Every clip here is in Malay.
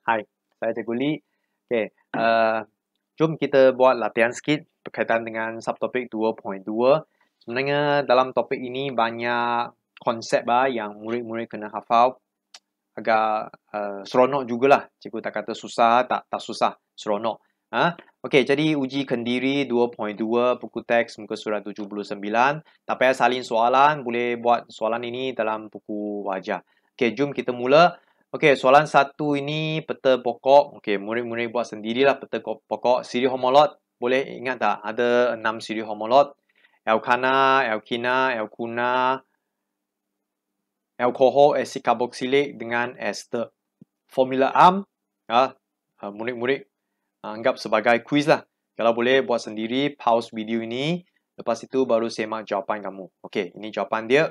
Hai, saya Cikgu Lee. Okay, uh, eh, jom kita buat latihan sikit berkaitan dengan subtopik 2.2. Sebenarnya dalam topik ini banyak konsep lah yang murid-murid kena hafal. Agak uh, seronok jugalah. Cikgu tak kata susah, tak tak susah. Seronok. Huh? Ha? Okay, jadi uji kendiri 2.2 buku teks muka surat 79. Tak payah salin soalan. Boleh buat soalan ini dalam buku wajah. Okay, jom kita mula. Okey, soalan satu ini peta pokok. Okey, murid-murid buat sendirilah peta pokok. Siri homolog boleh ingat tak? Ada enam siri homolog. Alkana, alkina, alkuna, Alkohol, asid karboksilik dengan Ester. Formula am, ya, ha, murid-murid ha, anggap sebagai kuis lah. Kalau boleh buat sendiri, pause video ini. Lepas itu baru semak jawapan kamu. Okey, ini jawapan dia.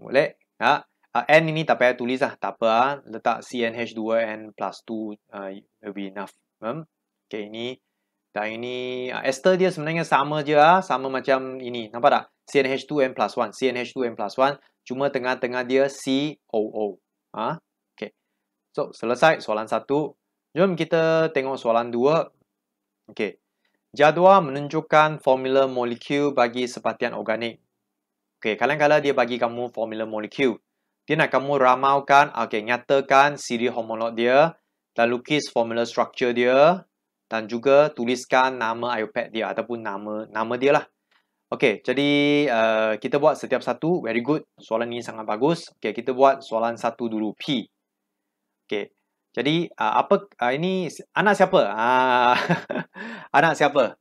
Boleh? Ya uh, N ini tak payah tulis lah. Tak apa lah. Letak CNH2N plus 2 uh, ah, will be enough. Hmm? Okay, ini. Dan ini uh, ah, ester dia sebenarnya sama je lah. Sama macam ini. Nampak tak? CNH2N plus 1. CNH2N plus 1. Cuma tengah-tengah dia COO. Ha? Okay. So, selesai soalan 1. Jom kita tengok soalan 2. Okay. Jadual menunjukkan formula molekul bagi sepatian organik. Okay, kadang-kadang dia bagi kamu formula molekul dia nak kamu ramalkan, okay, nyatakan siri homolog dia dan lukis formula structure dia dan juga tuliskan nama iPad dia ataupun nama nama dia lah. Okay, jadi uh, kita buat setiap satu. Very good. Soalan ni sangat bagus. Okay, kita buat soalan satu dulu. P. Okay, jadi uh, apa uh, ini anak siapa? Uh, anak siapa?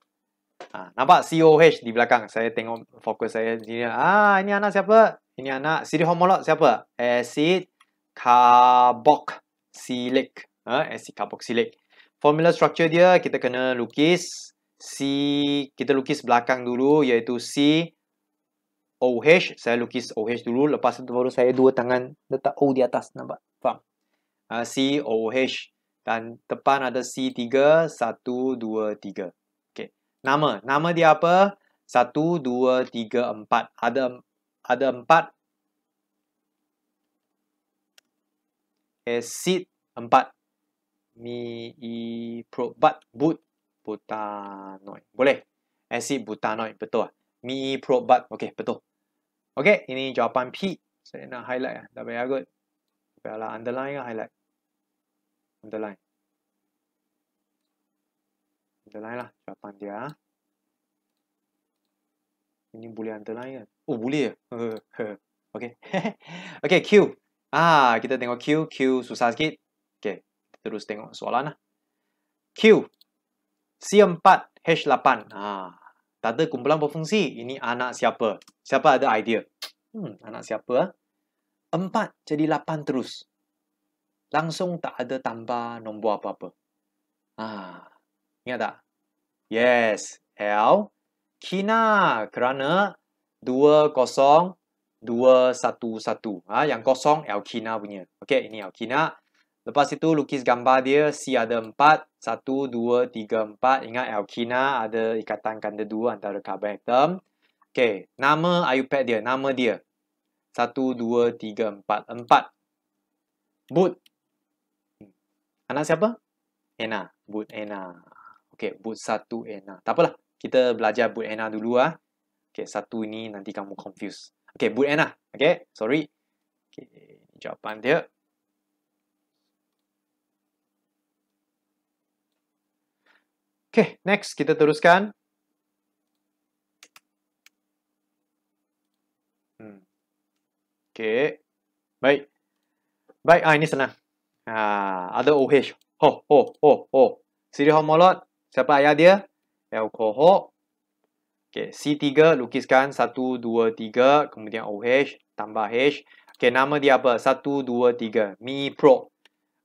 Uh, nampak COH di belakang. Saya tengok fokus saya sini. Ah, uh, ini anak siapa? Ini anak siri homolog siapa? Asid carboxylic. Ha? Acid carboxylic. Formula structure dia kita kena lukis. C, kita lukis belakang dulu iaitu C, OH. Saya lukis OH dulu. Lepas itu baru saya dua tangan letak O di atas. Nampak? Faham? Ha, C, OH. Dan depan ada C3, satu dua tiga. Okay. Nama. Nama dia apa? Satu dua tiga empat. Ada ada empat acid eh, empat mi i probat but butanoid boleh acid eh, butanoid betul ah mi probat okey betul okey ini jawapan p saya nak highlight ah dah bagi good biarlah underline ke lah highlight underline underline lah jawapan dia ah. ini boleh underline kan oh boleh ya? okey okey q Ah, kita tengok Q. Q susah sikit. Okay, terus tengok soalan lah. Q. C4, H8. Ah, tak ada kumpulan berfungsi. Ini anak siapa? Siapa ada idea? Hmm, anak siapa? Ah? Empat jadi lapan terus. Langsung tak ada tambah nombor apa-apa. Ah, ingat tak? Yes, L. Kina kerana dua kosong 211. Ah, ha, yang kosong Alkina punya. Okey, ini Alkina. Lepas itu lukis gambar dia C ada 4, 1 2 3 4. Ingat Alkina ada ikatan ganda dua antara karbon atom. Okey, nama IUPAC dia, nama dia. 1 2 3 4 4. Boot. Anak siapa? Ena, Boot Ena. Okey, Boot 1 Ena. Tak apalah, kita belajar Boot Ena dulu ah. Okey, satu ini nanti kamu confuse. Okay, boot end lah. Okay, sorry. Okay, jawapan dia. Okay, next kita teruskan. Hmm. Okay, baik. Baik, ah ini senang. Ah, ada OH. Ho, ho, ho, ho. Siri homolot. Siapa ayah dia? Alkohol. Okay, C3 lukiskan 1, 2, 3. Kemudian OH tambah H. Okay, nama dia apa? 1, 2, 3. Mi Pro.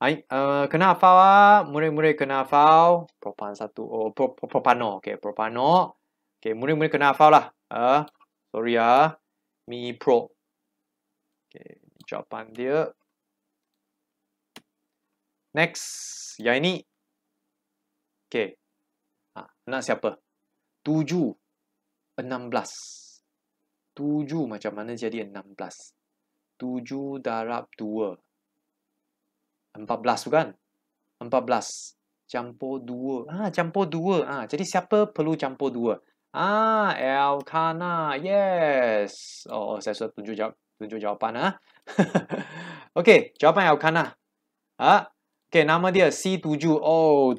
Ay, uh, eh, kena hafal lah. Murid-murid kena hafal. Propan 1. Oh, pro, pro, propano. Okay, propano. Okay, murid-murid kena hafal lah. Uh, sorry ya. Uh. Mi Pro. Okay, jawapan dia. Next. Yang ini. Okay. Ha, ah, nak siapa? Tujuh. Enam belas, 7 macam mana jadi enam belas? 7 darab dua, empat belas, bukan? Empat belas, Campur dua. Ah, campur dua. Ah, jadi siapa perlu campur dua? Ah, Elkana. Yes. Oh, oh saya sudah tunjuk jawab tunjuk jawapan ah. okay, jawapan Elkana. Ah, okay, nama dia C7. Oh, 7.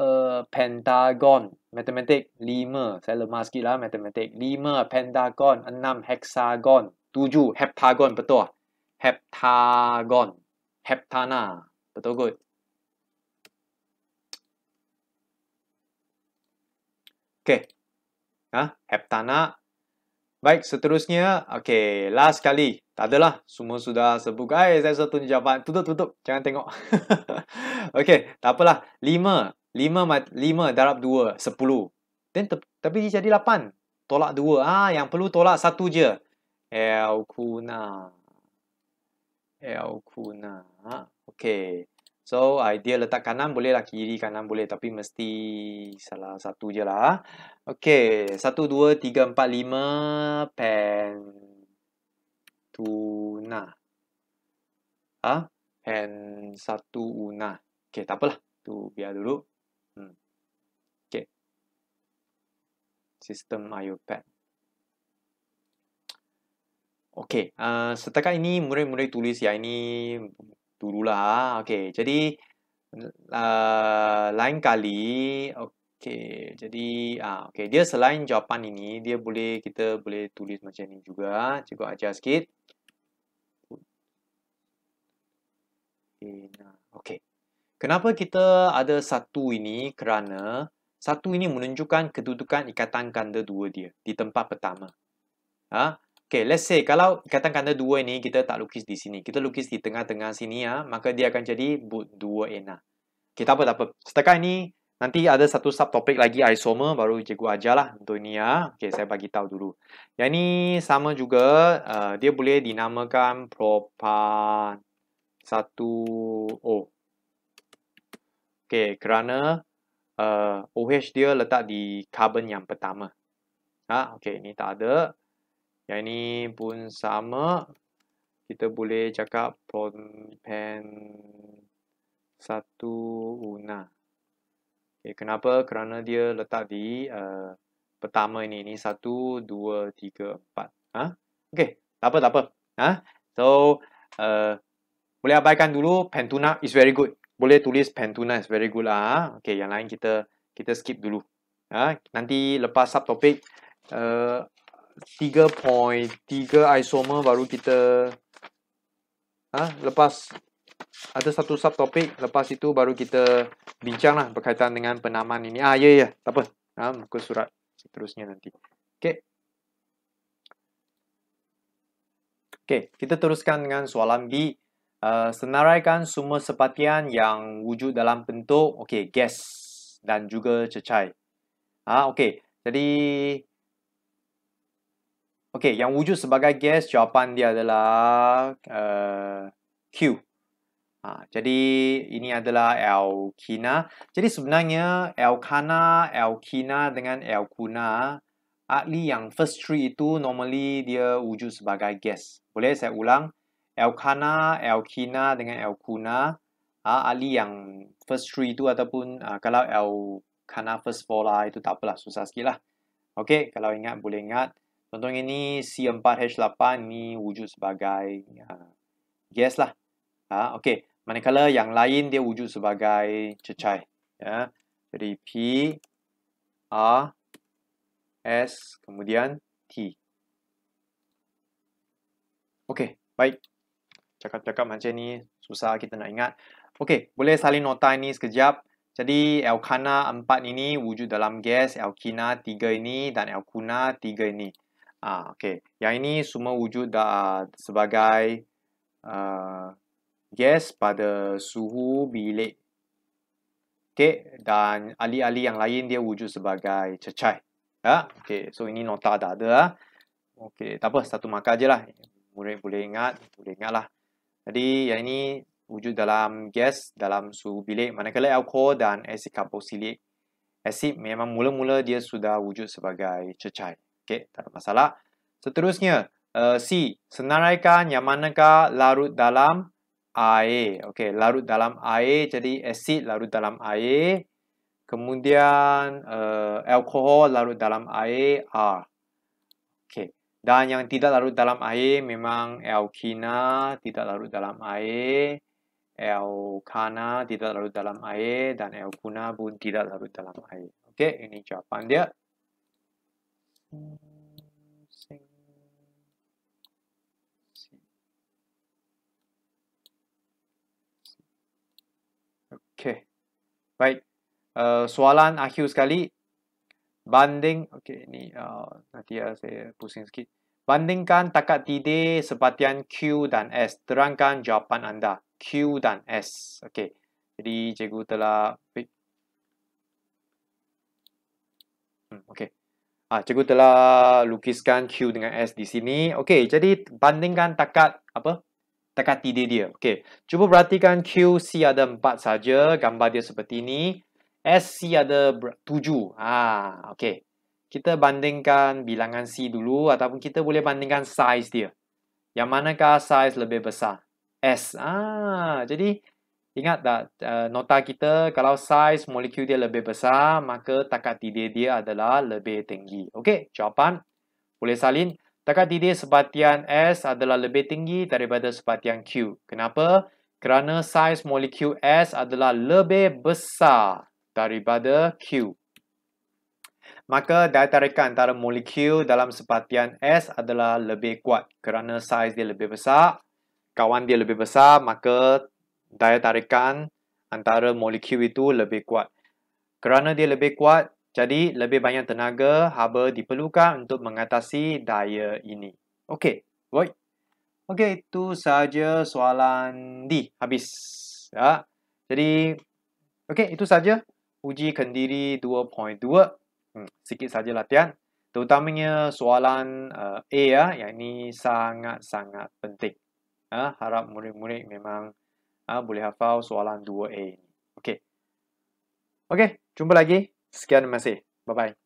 Uh, Pentagon matematik 5 saya lemah sikit lah matematik 5 pentagon 6 hexagon 7 heptagon betul ah heptagon heptana betul good okay ha heptana baik seterusnya okey last kali tak adalah semua sudah sebut guys saya satu jawapan tutup tutup jangan tengok okay tak apalah 5 Lima mat, 5 darab dua sepuluh. then te, tapi dia jadi lapan tolak dua. ah yang perlu tolak satu je el kuna el kuna okey so ah, idea letak kanan boleh lah kiri kanan boleh tapi mesti salah satu je lah Okay satu dua tiga empat lima pen tuna ah pen satu una Okay tak apalah tu biar dulu Hmm. Okay. Sistem iPad. Okay. Uh, setakat ini murid-murid tulis yang ini dululah. Okay. Jadi uh, lain kali. Okay. Jadi ah okay. Dia selain jawapan ini, dia boleh kita boleh tulis macam ni juga. Cuba ajar sikit. Okay. Kenapa kita ada satu ini? Kerana satu ini menunjukkan kedudukan ikatan ganda dua dia di tempat pertama. Ha? Okay, let's say kalau ikatan ganda dua ini kita tak lukis di sini. Kita lukis di tengah-tengah sini, ya, maka dia akan jadi but dua ena. Kita okay, apa-apa. Setakat ini, nanti ada satu subtopik lagi isomer baru cikgu ajar lah untuk ini. Ya. Okay, saya bagi tahu dulu. Yang ini sama juga, uh, dia boleh dinamakan propan satu O. Oh. Okay, kerana uh, OH dia letak di carbon yang pertama. Ha, okay, ini tak ada. Yang ini pun sama. Kita boleh cakap propen satu una. Okay, kenapa? Kerana dia letak di uh, pertama ini. Ini satu, dua, tiga, empat. Ha? Okay, tak apa, tak apa. Ha? So, uh, boleh abaikan dulu pentuna is very good boleh tulis pentuna is very good lah. Ah. Okay, yang lain kita kita skip dulu. Ha? Nanti lepas sub subtopik, uh, 3.3 isomer baru kita, ha? lepas ada satu sub topik lepas itu baru kita bincang lah berkaitan dengan penamaan ini. Ah, ya, ya, tak apa. Ha? Muka surat seterusnya nanti. Okay. Okay, kita teruskan dengan soalan B. Eh, senaraikan semua sepatian yang wujud dalam bentuk okey gas dan juga cecair. Ha okey. Jadi okey yang wujud sebagai gas jawapan dia adalah uh, Q. Ha jadi ini adalah alkina. Jadi sebenarnya alkana, alkina dengan alkuna ahli yang first three itu normally dia wujud sebagai gas. Boleh saya ulang? Elkana, Elkina dengan Elkuna. Ah, uh, ahli yang first three tu ataupun uh, kalau Elkana first four lah, itu tak apalah, susah sikit lah. Okay, kalau ingat, boleh ingat. Contoh ini C4H8 ni wujud sebagai uh, gas lah. Uh, ah, okay, manakala yang lain dia wujud sebagai cecair. Ya. Jadi P, R, S, kemudian T. Okay, baik cakap-cakap macam ni susah kita nak ingat. Okey, boleh salin nota ini sekejap. Jadi Elkana 4 ini wujud dalam gas, Elkina 3 ini dan Elkuna 3 ini. Ah, okey. Yang ini semua wujud dah sebagai uh, gas pada suhu bilik. Okey, dan ali-ali yang lain dia wujud sebagai cecair. Ya, okey. So ini nota dah ada. Ah. Okey, tak apa, satu markah je lah. Murid boleh ingat, boleh ingat lah. Jadi yang ini wujud dalam gas dalam suhu bilik manakala alkohol dan asid karbosilik asid memang mula-mula dia sudah wujud sebagai cecair. Okey, tak ada masalah. Seterusnya, uh, C. Senaraikan yang manakah larut dalam air. Okey, larut dalam air. Jadi, asid larut dalam air. Kemudian, uh, alkohol larut dalam air. R. Dan yang tidak larut dalam air memang Elkina tidak larut dalam air, Elkana tidak larut dalam air, dan Elkuna pun tidak larut dalam air. Okey, ini jawapan dia. Okey, baik. Uh, soalan akhir sekali. Banding, okey, ini uh, nanti ya, saya pusing sikit. Bandingkan takat tidik sepatian Q dan S. Terangkan jawapan anda. Q dan S. Okey. Jadi cikgu telah... Hmm, Okey. Ah, cikgu telah lukiskan Q dengan S di sini. Okey, jadi bandingkan takat apa? Takat tidik dia. Okey. Cuba perhatikan Q, C ada empat saja. Gambar dia seperti ini. S, C ada tujuh. Ah, Okey kita bandingkan bilangan C dulu ataupun kita boleh bandingkan size dia. Yang manakah size lebih besar? S. Ah, jadi ingat tak uh, nota kita kalau size molekul dia lebih besar, maka takat didih dia adalah lebih tinggi. Okey, jawapan boleh salin. Takat didih sebatian S adalah lebih tinggi daripada sebatian Q. Kenapa? Kerana size molekul S adalah lebih besar daripada Q maka daya tarikan antara molekul dalam sepatian es adalah lebih kuat kerana saiz dia lebih besar, kawan dia lebih besar, maka daya tarikan antara molekul itu lebih kuat. Kerana dia lebih kuat, jadi lebih banyak tenaga haba diperlukan untuk mengatasi daya ini. Okey, boy. Okey, itu sahaja soalan D. Habis. Ya. Jadi, okey, itu sahaja. Uji kendiri 2.2 hmm, sikit saja latihan. Terutamanya soalan uh, A ya, yang ini sangat-sangat penting. Uh, harap murid-murid memang uh, boleh hafal soalan 2A ini. Okey. Okey, jumpa lagi. Sekian masih. Bye-bye.